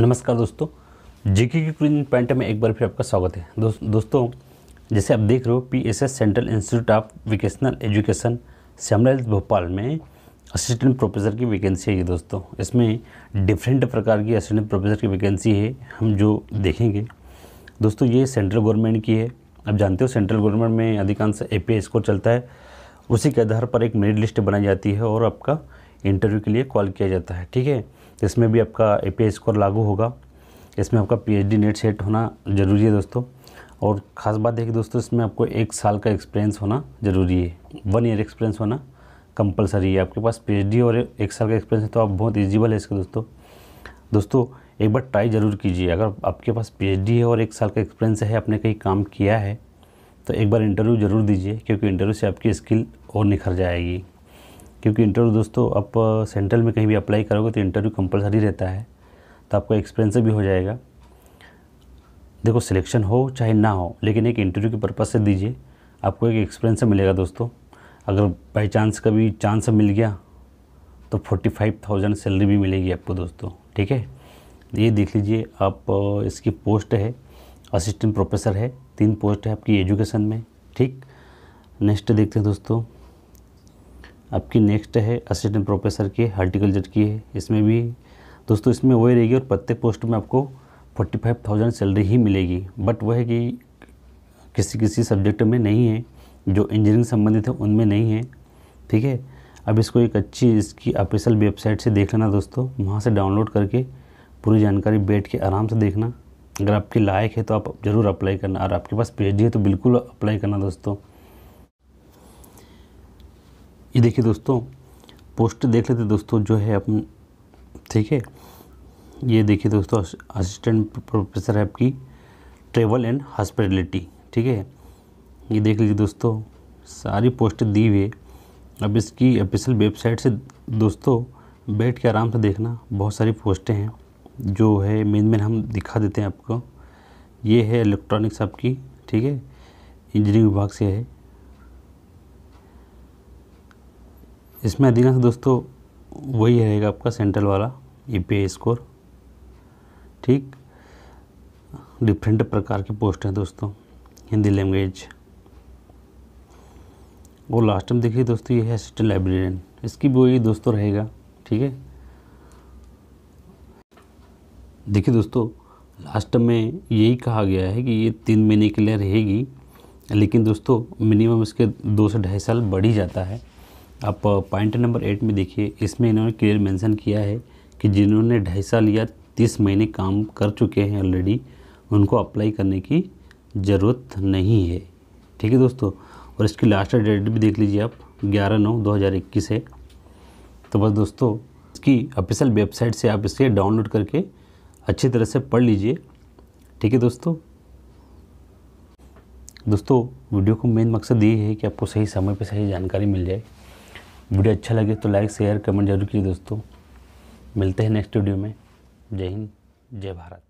नमस्कार दोस्तों जीके की क्विज पॉइंट में एक बार फिर आपका स्वागत है दो, दोस्तों जैसे आप देख रहे हो PSS central institute of vocational education Shyamlal Bhopal में असिस्टेंट प्रोफेसर की वैकेंसी है ये दोस्तों इसमें डिफरेंट प्रकार की असिस्टेंट प्रोफेसर की वैकेंसी है हम जो देखेंगे दोस्तों ये सेंट्रल गवर्नमेंट की है आप जानते हो सेंट्रल गवर्नमेंट में अधिकांश ए स्कोर चलता है उसी के आधार पर एक मेरिट लिस्ट बनाई जाती है और आपका इंटरव्यू के लिए कॉल किया जाता है ठीक है इसमें भी आपका ए पी स्कोर लागू होगा इसमें आपका P H D NET SET होना ज़रूरी है दोस्तों और ख़ास बात है कि दोस्तों इसमें आपको एक साल का एक्सपीरियंस होना ज़रूरी है वन ईयर एक्सपीरियंस होना कंपलसरी है आपके पास पी और एक साल का एक्सपीरियंस है तो आप बहुत इजीबल है इसके दोस्तों दोस्तों एक बार ट्राई ज़रूर कीजिए अगर आपके पास पी है और एक साल का एक्सपीरियंस है आपने कहीं काम किया है तो एक बार इंटरव्यू ज़रूर दीजिए क्योंकि इंटरव्यू से आपकी स्किल और निखर जाएगी क्योंकि इंटरव्यू दोस्तों आप सेंट्रल में कहीं भी अप्लाई करोगे तो इंटरव्यू कंपलसरी रहता है तो आपका एक्सपीरियंस भी हो जाएगा देखो सिलेक्शन हो चाहे ना हो लेकिन एक इंटरव्यू के पर्पज़ से दीजिए आपको एक एक्सपीरियंस मिलेगा दोस्तों अगर बाई चांस कभी चांस मिल गया तो फोर्टी फाइव थाउजेंड सैलरी भी मिलेगी आपको दोस्तों ठीक है ये देख लीजिए आप इसकी पोस्ट है असिस्टेंट प्रोफेसर है तीन पोस्ट है आपकी एजुकेशन में ठीक नेक्स्ट देखते हैं दोस्तों आपकी नेक्स्ट है असिस्टेंट प्रोफेसर की हार्टिकल्चर की है इसमें भी दोस्तों इसमें वही रहेगी और प्रत्येक पोस्ट में आपको फोर्टी फाइव थाउजेंड सैलरी ही मिलेगी बट वह है कि किसी किसी सब्जेक्ट में नहीं है जो इंजीनियरिंग संबंधित है उनमें नहीं है ठीक है अब इसको एक अच्छी इसकी ऑफिशियल वेबसाइट से देख लेना दोस्तों वहाँ से डाउनलोड करके पूरी जानकारी बैठ के आराम से देखना अगर आपके लायक है तो आप ज़रूर अप्लाई करना और आपके पास पी है तो बिल्कुल अप्लाई करना दोस्तों ये देखिए दोस्तों पोस्ट देख लेते दोस्तों जो है अपन ठीक है ये देखिए दोस्तों असिस्टेंट प्रोफेसर है आपकी ट्रेवल एंड हॉस्पिटलिटी ठीक है ये देख लीजिए दोस्तों सारी पोस्ट दी हुई है अब इसकी ऑफिशियल वेबसाइट से दोस्तों बैठ के आराम से देखना बहुत सारी पोस्टें हैं जो है मेन मेन हम दिखा देते हैं आपको ये है इलेक्ट्रॉनिक्स आपकी ठीक है इंजीनियरिंग विभाग से है इसमें अधिकांश दोस्तों वही रहेगा आपका सेंट्रल वाला ई e स्कोर ठीक डिफरेंट प्रकार के पोस्ट हैं दोस्तों हिंदी लैंग्वेज और लास्ट में देखिए दोस्तों ये है असिस्टेंट लाइब्रेरियन इसकी भी वही दोस्तों रहेगा ठीक है देखिए दोस्तों लास्ट में यही कहा गया है कि ये तीन महीने के लिए रहेगी लेकिन दोस्तों मिनिमम इसके दो से ढाई साल बढ़ ही जाता है आप पॉइंट नंबर एट में देखिए इसमें इन्होंने क्लियर मेंशन किया है कि जिन्होंने ढाई साल या तीस महीने काम कर चुके हैं ऑलरेडी उनको अप्लाई करने की ज़रूरत नहीं है ठीक है दोस्तों और इसकी लास्ट डेट भी देख लीजिए आप ग्यारह नौ दो हज़ार इक्कीस है तो बस दोस्तों इसकी ऑफिशियल वेबसाइट से आप इसे डाउनलोड करके अच्छी तरह से पढ़ लीजिए ठीक है दोस्तों दोस्तों वीडियो को मेन मकसद ये है कि आपको सही समय पर सही जानकारी मिल जाए वीडियो अच्छा लगे तो लाइक शेयर कमेंट जरूर कीजिए दोस्तों मिलते हैं नेक्स्ट वीडियो में जय हिंद जय भारत